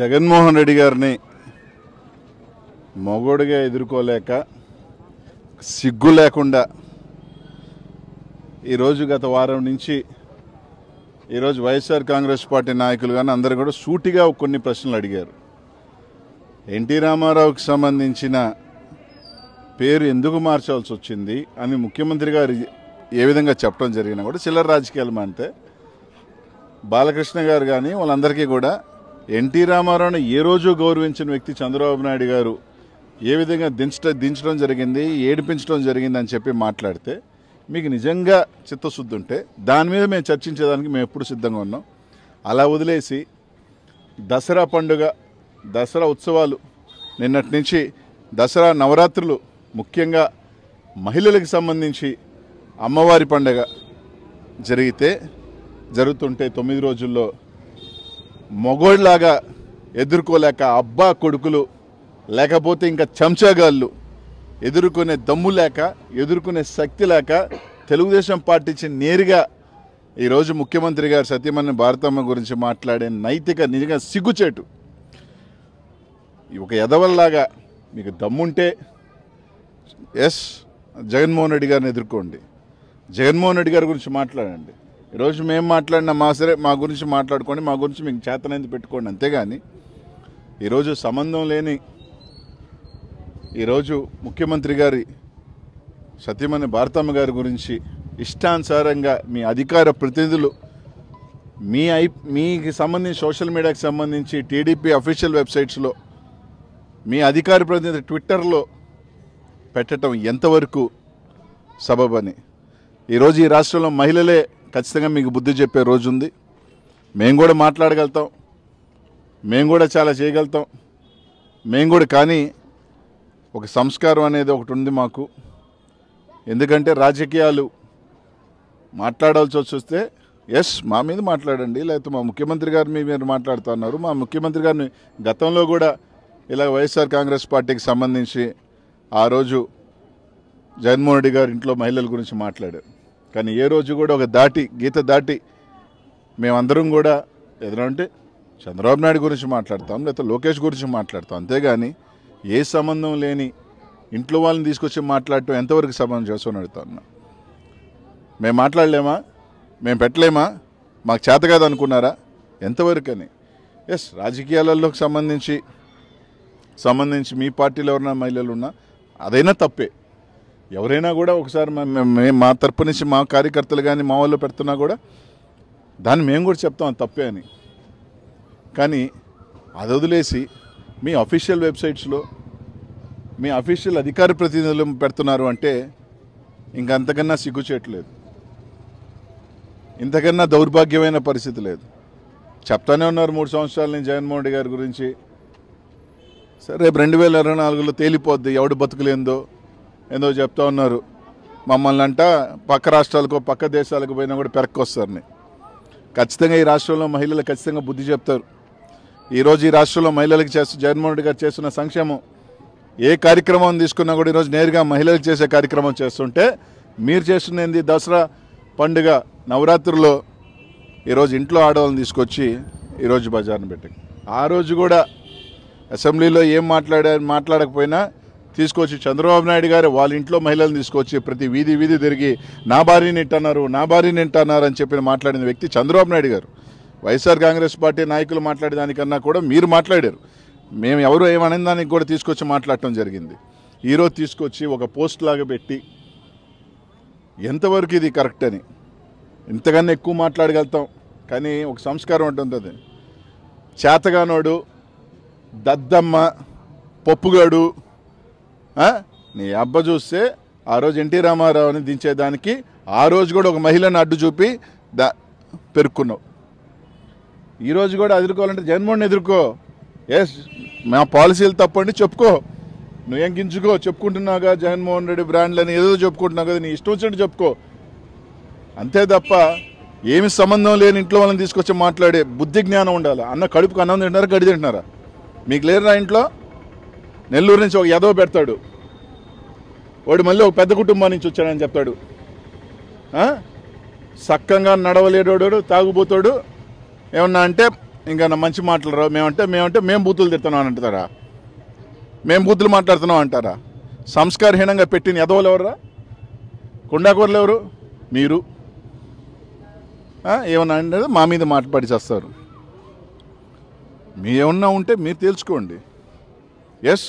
జగన్మోహన్ రెడ్డి గారిని మగోడిగా ఎదుర్కోలేక సిగ్గు లేకుండా ఈరోజు గత వారం నుంచి ఈరోజు వైఎస్ఆర్ కాంగ్రెస్ పార్టీ నాయకులు కానీ అందరూ కూడా సూటిగా కొన్ని ప్రశ్నలు అడిగారు ఎన్టీ రామారావుకి సంబంధించిన పేరు ఎందుకు మార్చాల్సి వచ్చింది అని ముఖ్యమంత్రి గారు ఏ విధంగా చెప్పడం జరిగినా కూడా చిల్లర రాజకీయాలు అంటే బాలకృష్ణ గారు కానీ వాళ్ళందరికీ కూడా ఎన్టీ రామారావును ఏ రోజు గౌరవించిన వ్యక్తి చంద్రబాబు నాయుడు గారు ఏ విధంగా దించ దించడం జరిగింది ఏడిపించడం జరిగింది అని చెప్పి మాట్లాడితే మీకు నిజంగా చిత్తశుద్ధి ఉంటే దాని మీద మేము చర్చించేదానికి మేము ఎప్పుడు సిద్ధంగా ఉన్నాం అలా వదిలేసి దసరా పండుగ దసరా ఉత్సవాలు నిన్నటి నుంచి దసరా నవరాత్రులు ముఖ్యంగా మహిళలకు సంబంధించి అమ్మవారి పండుగ జరిగితే జరుగుతుంటే తొమ్మిది రోజుల్లో మొగోళ్ళలాగా ఎదుర్కోలేక అబ్బా కొడుకులు లేకపోతే ఇంకా చెంచాగాళ్ళు ఎదుర్కొనే దమ్ము లేక ఎదుర్కొనే శక్తి లేక తెలుగుదేశం పార్టీ నేరుగా ఈరోజు ముఖ్యమంత్రి గారు సత్యమణి భారతమ్మ గురించి మాట్లాడే నైతిక నిజంగా సిగ్గుచేటు ఒక ఎదవల్లాగా మీకు దమ్ముంటే ఎస్ జగన్మోహన్ రెడ్డి గారిని ఎదుర్కోండి జగన్మోహన్ రెడ్డి గారి గురించి మాట్లాడండి ఈరోజు మేము మాట్లాడిన మా సరే మా గురించి మాట్లాడుకోండి మా గురించి మీకు చేతనైంది పెట్టుకోండి అంతేగాని ఈరోజు సంబంధం లేని ఈరోజు ముఖ్యమంత్రి గారి సత్యమణి భారతమ్మ గారి గురించి ఇష్టానుసారంగా మీ అధికార ప్రతినిధులు మీ ఐ మీకు సంబంధించి సోషల్ మీడియాకి సంబంధించి టీడీపీ అఫీషియల్ వెబ్సైట్స్లో మీ అధికార ప్రతినిధి ట్విట్టర్లో పెట్టడం ఎంతవరకు సబబని ఈరోజు ఈ రాష్ట్రంలో మహిళలే ఖచ్చితంగా మీకు బుద్ధి చెప్పే రోజు ఉంది మేము కూడా మాట్లాడగలుగుతాం మేము కూడా చాలా చేయగలుగుతాం మేము కూడా కానీ ఒక సంస్కారం అనేది ఒకటి ఉంది మాకు ఎందుకంటే రాజకీయాలు మాట్లాడాల్సి వచ్చి వస్తే ఎస్ మా మీద మాట్లాడండి లేకపోతే మా ముఖ్యమంత్రి గారి మీరు మాట్లాడుతున్నారు మా ముఖ్యమంత్రి గారిని గతంలో కూడా ఇలా వైఎస్ఆర్ కాంగ్రెస్ పార్టీకి సంబంధించి ఆ రోజు జగన్మోహన్ రెడ్డి గారి ఇంట్లో మహిళల గురించి మాట్లాడారు కానీ ఏ రోజు కూడా ఒక దాటి గీత దాటి మేమందరం కూడా ఎదురంటే చంద్రబాబు నాయుడు గురించి మాట్లాడతాం లేకపోతే లోకేష్ గురించి మాట్లాడతాం అంతేగాని ఏ సంబంధం లేని ఇంట్లో వాళ్ళని తీసుకొచ్చి మాట్లాడటం ఎంతవరకు సంబంధం చేసుకుని అడుగుతాను మేము మాట్లాడలేమా మేము పెట్టలేమా మాకు చేత కాదు అనుకున్నారా ఎంతవరకు అని ఎస్ రాజకీయాలలోకి సంబంధించి సంబంధించి మీ పార్టీలో ఉన్న మహిళలు ఉన్నా అదైనా తప్పే ఎవరైనా కూడా ఒకసారి మా తరపు నుంచి మా కార్యకర్తలు కానీ మా వాళ్ళు పెడుతున్నా కూడా దాన్ని మేము కూడా చెప్తాం తప్పే అని కానీ అది వదిలేసి మీ అఫీషియల్ వెబ్సైట్స్లో మీ అఫీషియల్ అధికార ప్రతినిధులు పెడుతున్నారు అంటే ఇంకంతకన్నా చేయట్లేదు ఇంతకన్నా దౌర్భాగ్యమైన పరిస్థితి లేదు చెప్తానే ఉన్నారు మూడు సంవత్సరాల నుంచి జగన్మోహన్ రెడ్డి గారి గురించి సరే రేపు రెండు వేల ఇరవై నాలుగులో తేలిపోద్ది ఎవడు బతుకులేందో ఏందో చెప్తా ఉన్నారు మమ్మల్ని అంట పక్క రాష్ట్రాలకు పక్క దేశాలకు పోయినా కూడా పెరక్కొస్తారని ఖచ్చితంగా ఈ రాష్ట్రంలో మహిళలు ఖచ్చితంగా బుద్ధి చెప్తారు ఈరోజు ఈ రాష్ట్రంలో మహిళలకు చేస్తూ జగన్మోహన్ రెడ్డి గారు చేస్తున్న సంక్షేమం ఏ కార్యక్రమం తీసుకున్నా కూడా ఈరోజు నేరుగా మహిళలకు చేసే కార్యక్రమం చేస్తుంటే మీరు చేస్తున్న ఏంది దసరా పండుగ నవరాత్రిలో ఈరోజు ఇంట్లో ఆడవాళ్ళని తీసుకొచ్చి ఈరోజు బజార్ను పెట్టి ఆ రోజు కూడా అసెంబ్లీలో ఏం మాట్లాడే మాట్లాడకపోయినా తీసుకొచ్చి చంద్రబాబు నాయుడు గారు వాళ్ళ ఇంట్లో మహిళలను తీసుకొచ్చి ప్రతి వీధి వీధి తిరిగి నా భార్యని ఇంటన్నారు నా భార్యని ఇంటన్నారు అని చెప్పి మాట్లాడిన వ్యక్తి చంద్రబాబు నాయుడు గారు వైఎస్ఆర్ కాంగ్రెస్ పార్టీ నాయకులు మాట్లాడే దానికన్నా కూడా మీరు మాట్లాడారు మేము ఎవరు ఏమనే దానికి కూడా తీసుకొచ్చి మాట్లాడటం జరిగింది ఈరోజు తీసుకొచ్చి ఒక పోస్ట్ లాగా పెట్టి ఎంతవరకు ఇది కరెక్ట్ అని ఇంతకన్నా ఎక్కువ మాట్లాడగలుగుతాం కానీ ఒక సంస్కారం ఉంటుంది చేతగానోడు దద్దమ్మ పప్పుగాడు నీ అబ్బ చూస్తే ఆ రోజు ఎన్టీ రామారావుని దించేదానికి ఆ రోజు కూడా ఒక మహిళను అడ్డు చూపి దా పెరుక్కున్నావు ఈరోజు కూడా ఎదుర్కోవాలంటే జగన్మోహన్ ఎదుర్కో ఎస్ మా పాలసీలు తప్పండి చెప్పుకో నువ్వేం గించుకో చెప్పుకుంటున్నావుగా జగన్మోహన్ రెడ్డి బ్రాండ్లని ఏదో చెప్పుకుంటున్నావు కదా నీ ఇష్టం వచ్చినట్టు చెప్పుకో అంతే తప్ప ఏమి సంబంధం లేని ఇంట్లో వాళ్ళని తీసుకొచ్చి మాట్లాడే బుద్ధి జ్ఞానం ఉండాలి అన్న కడుపుకు అన్నం తింటున్నారా గడి తింటున్నారా మీకు లేరా ఇంట్లో నెల్లూరు నుంచి ఒక ఎదవ పెడతాడు వాడు మళ్ళీ ఒక పెద్ద కుటుంబం నుంచి వచ్చాడని చెప్తాడు సక్కంగా నడవలేడోడు తాగుబోతాడు ఏమన్నా అంటే ఇంకా మంచి మాటలు రావు మేమంటే మేమంటే మేము బూతులు తిడుతున్నాం అని అంటారా మేము బూతులు మాట్లాడుతున్నాం అంటారా సంస్కారహీనంగా పెట్టిన యదవలు ఎవరురా కొండాకూరలు ఎవరు మీరు ఏమన్నా అంటే మా మీద మాట్లాడి చేస్తారు మీ ఏమన్నా ఉంటే మీరు తేల్చుకోండి ఎస్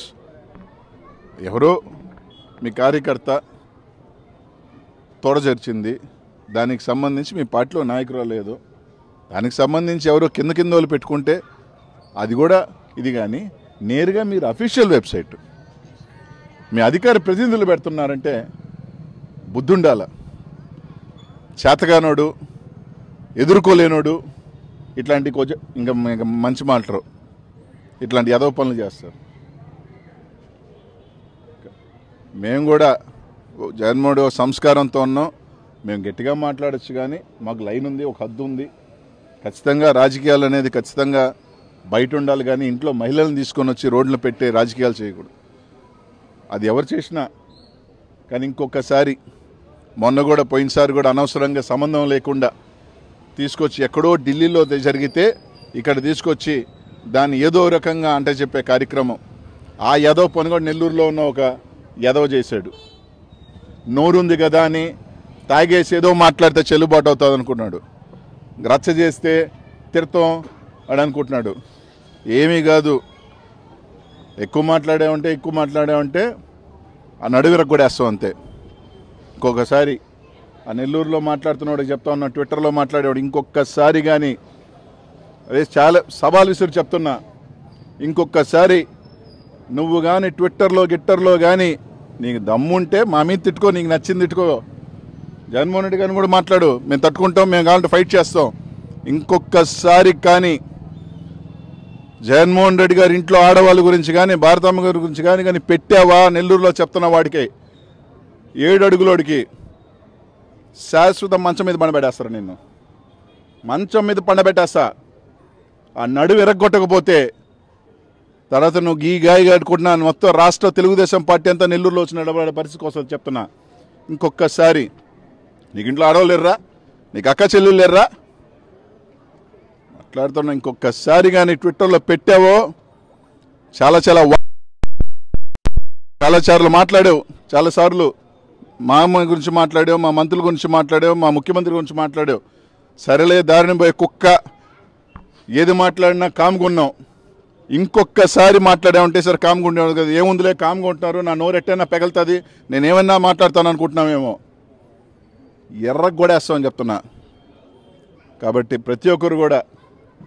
ఎవరో మీ కార్యకర్త తోడజరిచింది దానికి సంబంధించి మీ పార్టీలో నాయకురా లేదు దానికి సంబంధించి ఎవరో కింద కింద వాళ్ళు పెట్టుకుంటే అది కూడా ఇది కానీ నేరుగా మీరు అఫీషియల్ వెబ్సైట్ మీ అధికార ప్రతినిధులు పెడుతున్నారంటే బుద్ధుండాల చేతగానోడు ఎదుర్కోలేనోడు ఇట్లాంటి కొంచెం ఇంకా మంచి మాటరు ఇట్లాంటి యదవ పనులు చేస్తారు మేము కూడా జగన్మోహన్ రెడ్డి సంస్కారంతో ఉన్నాం మేము గట్టిగా మాట్లాడచ్చు కానీ మాకు లైన్ ఉంది ఒక హద్దు ఉంది ఖచ్చితంగా రాజకీయాలు అనేది ఖచ్చితంగా బయట ఉండాలి కానీ ఇంట్లో మహిళలను తీసుకొని వచ్చి రోడ్లు పెట్టే రాజకీయాలు చేయకూడదు అది ఎవరు చేసినా కానీ ఇంకొకసారి మొన్న కూడా పోయినసారి కూడా అనవసరంగా సంబంధం లేకుండా తీసుకొచ్చి ఎక్కడో ఢిల్లీలో జరిగితే ఇక్కడ తీసుకొచ్చి దాన్ని ఏదో రకంగా అంటే చెప్పే కార్యక్రమం ఆ యాదవ్ పని కూడా నెల్లూరులో ఉన్న ఒక ఎదవ చేశాడు నోరుంది కదా అని తాగేసి ఏదో మాట్లాడితే చెల్లుబాటు అవుతుంది అనుకున్నాడు రచ్చ చేస్తే తిడతాం అని అనుకుంటున్నాడు ఏమీ కాదు ఎక్కువ మాట్లాడామంటే ఎక్కువ మాట్లాడామంటే ఆ నడువిరకు కూడా వేస్తాం అంతే ఇంకొకసారి ఆ నెల్లూరులో మాట్లాడుతున్నాడు చెప్తా ఉన్నా ట్విట్టర్లో మాట్లాడేవాడు ఇంకొకసారి కానీ అదే చాలా సవాల్ విసురు చెప్తున్నా ఇంకొకసారి నువ్వు కానీ ట్విట్టర్లో గిట్టర్లో కానీ నీకు దమ్ముంటే మా మీద తిట్టుకో నీకు నచ్చింది తిట్టుకో జగన్మోహన్ రెడ్డి గారిని కూడా మాట్లాడు మేము తట్టుకుంటాం మేము కావాలంటే ఫైట్ చేస్తాం ఇంకొకసారి కానీ జగన్మోహన్ రెడ్డి గారి ఇంట్లో ఆడవాళ్ళ గురించి కానీ భారతమ్మ గారి గురించి కానీ కానీ పెట్టావా నెల్లూరులో చెప్తున్న వాడికి ఏడు అడుగులోడికి శాశ్వత మంచం మీద పండబెట్టేస్తారు నిన్ను మంచం మీద పండబెట్టేస్తా ఆ నడు విరగొట్టకపోతే తర్వాత నువ్వు గీ గాయ కట్టుకుంటున్నాను మొత్తం రాష్ట్ర తెలుగుదేశం పార్టీ అంతా నెల్లూరులో వచ్చిన నిలబడే పరిస్థితి కోసం చెప్తున్నా ఇంకొకసారి నీకు ఇంట్లో ఆడవలేర్రా నీకు అక్క చెల్లెలు లేర్రా మాట్లాడుతున్నా ఇంకొకసారి కానీ ట్విట్టర్లో పెట్టావో చాలా చాలా చాలా సార్లు మాట్లాడావు చాలాసార్లు మా అమ్మ గురించి మాట్లాడావు మా మంత్రుల గురించి మాట్లాడావు మా ముఖ్యమంత్రి గురించి మాట్లాడావు సరేలే దారిని పోయే కుక్క ఏది మాట్లాడినా కామ్గున్నావు ఇంకొకసారి మాట్లాడామంటే సార్ కామ్గా ఉండేవాడు కదా ఏముందిలే కామ్గా ఉంటున్నారు నా నోరు ఎట్టైనా పెగలుతుంది నేనేమన్నా మాట్లాడతాను అనుకుంటున్నామేమో ఎర్రకు కూడా వేస్తామని చెప్తున్నా కాబట్టి ప్రతి ఒక్కరు కూడా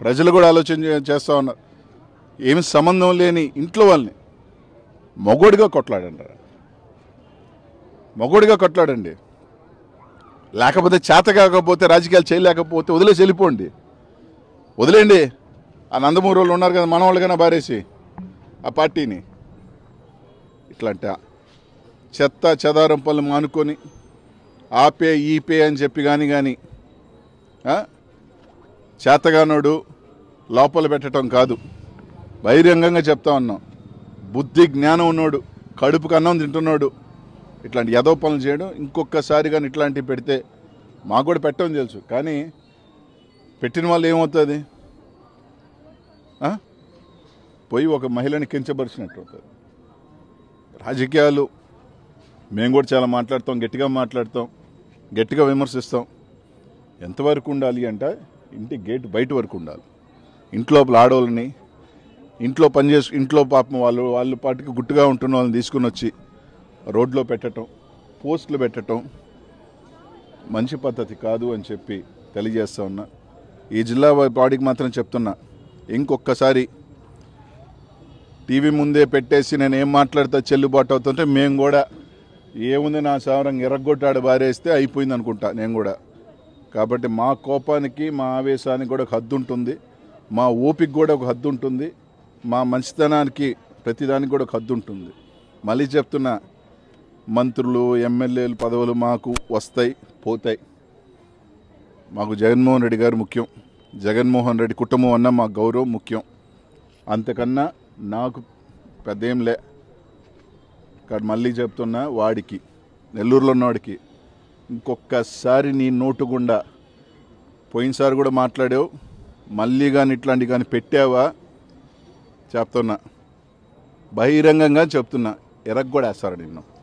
ప్రజలు కూడా ఆలోచన చేస్తూ ఉన్నారు ఏమి సంబంధం లేని ఇంట్లో వాళ్ళని మగోడిగా కొట్లాడండి మగోడిగా కొట్లాడండి లేకపోతే చేత కాకపోతే రాజకీయాలు చేయలేకపోతే వదిలేసి వెళ్ళిపోండి వదిలేండి ఆ నందమూరు వాళ్ళు ఉన్నారు కదా మన వాళ్ళకైనా బారేసి ఆ పార్టీని ఇట్లాంటి చెత్త చెదారం పనులు మానుకొని ఆపే ఈపే అని చెప్పి కానీ కానీ చేతగానోడు లోపల పెట్టడం కాదు బహిరంగంగా చెప్తా ఉన్నాం బుద్ధి జ్ఞానం ఉన్నోడు కడుపుకు అన్నం తింటున్నాడు ఇట్లాంటి యదో పనులు చేయడం ఇంకొకసారి కానీ ఇట్లాంటివి పెడితే మాకు కూడా పెట్టడం తెలుసు కానీ పెట్టిన వాళ్ళు ఏమవుతుంది పోయి ఒక మహిళని కించపరిచినట్టు అవుతుంది రాజకీయాలు మేము కూడా చాలా మాట్లాడతాం గట్టిగా మాట్లాడతాం గట్టిగా విమర్శిస్తాం ఎంతవరకు ఉండాలి అంటే ఇంటి గేట్ బయట వరకు ఉండాలి ఇంట్లోపల ఆడవాళ్ళని ఇంట్లో పనిచేసు ఇంట్లో పాపం వాళ్ళు వాళ్ళ పాటికి గుట్టుగా ఉంటున్న వాళ్ళని తీసుకుని వచ్చి రోడ్లో పెట్టడం పోస్టులు పెట్టడం మంచి పద్ధతి కాదు అని చెప్పి తెలియజేస్తా ఉన్నా ఈ జిల్లా బాడీకి మాత్రం చెప్తున్నా ఇంకొకసారి టీవీ ముందే పెట్టేసి నేను ఏం మాట్లాడితే చెల్లుబాటు అవుతుంటే మేము కూడా ఏముంది నా సవరం ఎర్రగొట్టాడు బారేస్తే అయిపోయింది అనుకుంటా నేను కూడా కాబట్టి మా కోపానికి మా ఆవేశానికి కూడా ఒక హద్దు ఉంటుంది మా ఓపిక కూడా ఒక హద్దు ఉంటుంది మా మంచితనానికి ప్రతిదానికి కూడా ఒక హద్దు ఉంటుంది మళ్ళీ చెప్తున్నా మంత్రులు ఎమ్మెల్యేలు పదవులు మాకు వస్తాయి పోతాయి మాకు జగన్మోహన్ రెడ్డి గారు ముఖ్యం జగన్మోహన్ రెడ్డి కుటుంబం అన్న మా గౌరవం ముఖ్యం అంతకన్నా నాకు ఏం లే ఇక్కడ మళ్ళీ చెప్తున్నా వాడికి నెల్లూరులో ఉన్నవాడికి ఇంకొకసారి నీ నోటు గుండా పోయినసారి కూడా మాట్లాడావు మళ్ళీ కానీ ఇట్లాంటి కానీ పెట్టావా చెప్తున్నా బహిరంగంగా చెప్తున్నా ఎరగొడేస్తారు నిన్ను